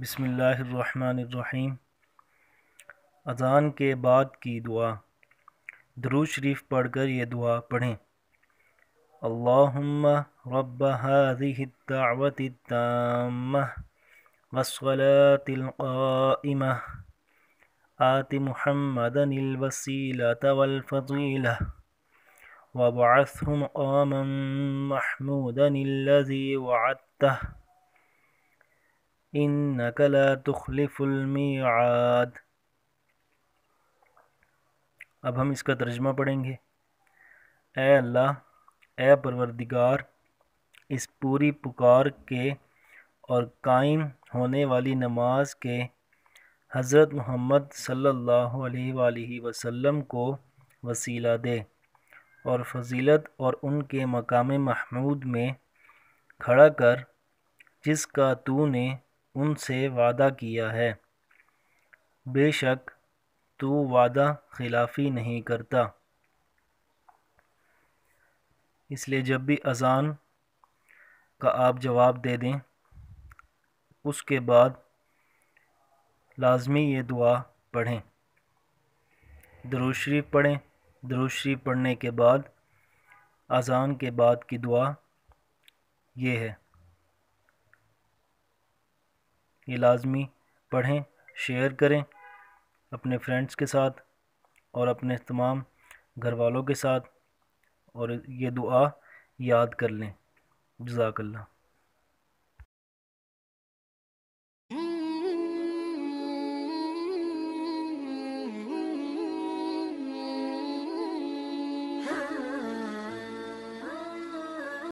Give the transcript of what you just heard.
बसमीम अज़ान के बाद की दुआ दरूज शरीफ पढ़ कर ये दुआ पढ़ें अल्लाहुम्मा रब आति मुहम्मदन वसीलत वल फजीला वबअथहु मक़ामम महमूदन إنك لا تخلف الميعاد अब हम इसका तर्जमा पढ़ेंगे ए अल्लाह ए परवरदिगार इस पूरी पुकार के और कायम होने वाली नमाज के हज़रत मोहम्मद सल्लल्लाहु अलैहि वसल्लम को वसीला दे और फजीलत और उनके मकाम महमूद में खड़ा कर जिसका तूने उनसे वादा किया है बेशक तू वादा खिलाफ़ी नहीं करता इसलिए जब भी अज़ान का आप जवाब दे दें उसके बाद लाजमी ये दुआ पढ़ें दरुशरी पढ़ें दरुशरी पढ़ने के बाद अज़ान के बाद की दुआ ये है ये लाजमी पढ़ें शेयर करें अपने फ्रेंड्स के साथ और अपने तमाम घर वालों के साथ और ये दुआ याद कर लें जजाकल्ला